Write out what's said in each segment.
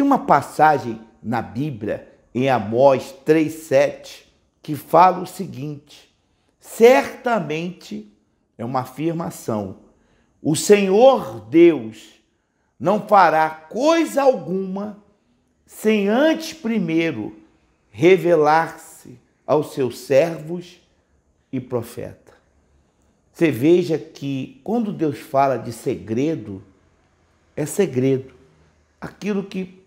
Tem uma passagem na Bíblia, em Amós 3,7, que fala o seguinte: certamente é uma afirmação, o Senhor Deus não fará coisa alguma sem antes primeiro revelar-se aos seus servos e profeta. Você veja que quando Deus fala de segredo, é segredo. Aquilo que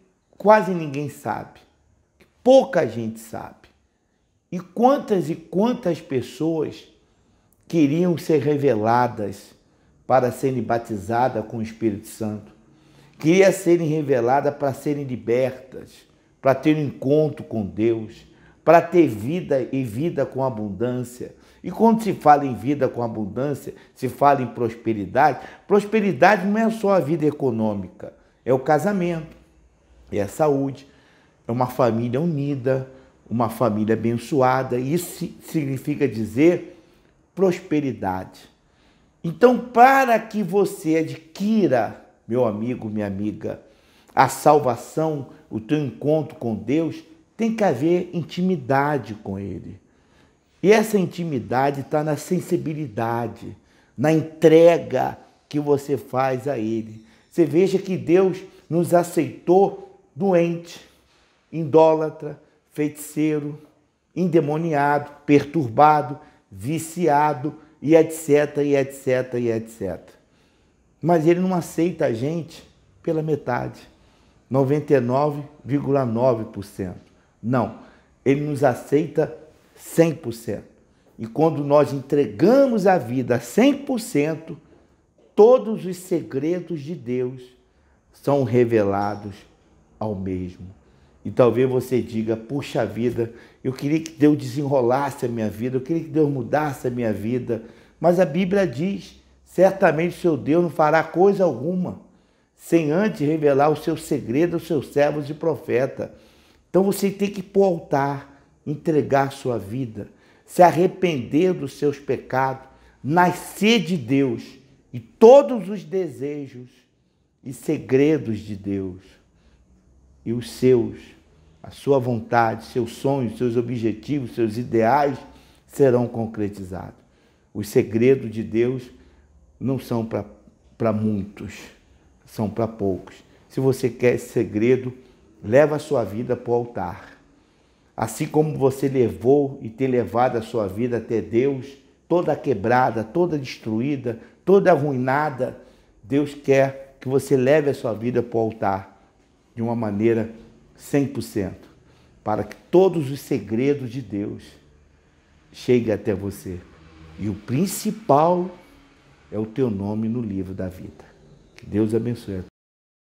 quase ninguém sabe, pouca gente sabe. E quantas e quantas pessoas queriam ser reveladas para serem batizadas com o Espírito Santo, queriam serem reveladas para serem libertas, para ter um encontro com Deus, para ter vida e vida com abundância. E quando se fala em vida com abundância, se fala em prosperidade. Prosperidade não é só a vida econômica, é o casamento é a saúde, é uma família unida, uma família abençoada. Isso significa dizer prosperidade. Então, para que você adquira, meu amigo, minha amiga, a salvação, o teu encontro com Deus, tem que haver intimidade com Ele. E essa intimidade está na sensibilidade, na entrega que você faz a Ele. Você veja que Deus nos aceitou doente, idólatra, feiticeiro, endemoniado, perturbado, viciado e etc, e etc, e etc. Mas ele não aceita a gente pela metade, 99,9%. Não, ele nos aceita 100%. E quando nós entregamos a vida 100%, todos os segredos de Deus são revelados ao mesmo. E talvez você diga: puxa vida, eu queria que Deus desenrolasse a minha vida, eu queria que Deus mudasse a minha vida. Mas a Bíblia diz: certamente seu Deus não fará coisa alguma sem antes revelar o seu segredo aos seus servos e profetas Então você tem que ir para o altar, entregar sua vida, se arrepender dos seus pecados, nascer de Deus e todos os desejos e segredos de Deus e os seus, a sua vontade, seus sonhos, seus objetivos, seus ideais serão concretizados. Os segredos de Deus não são para muitos, são para poucos. Se você quer esse segredo, leva a sua vida para o altar. Assim como você levou e tem levado a sua vida até Deus, toda quebrada, toda destruída, toda arruinada, Deus quer que você leve a sua vida para o altar de uma maneira 100%, para que todos os segredos de Deus cheguem até você. E o principal é o teu nome no livro da vida. Que Deus abençoe a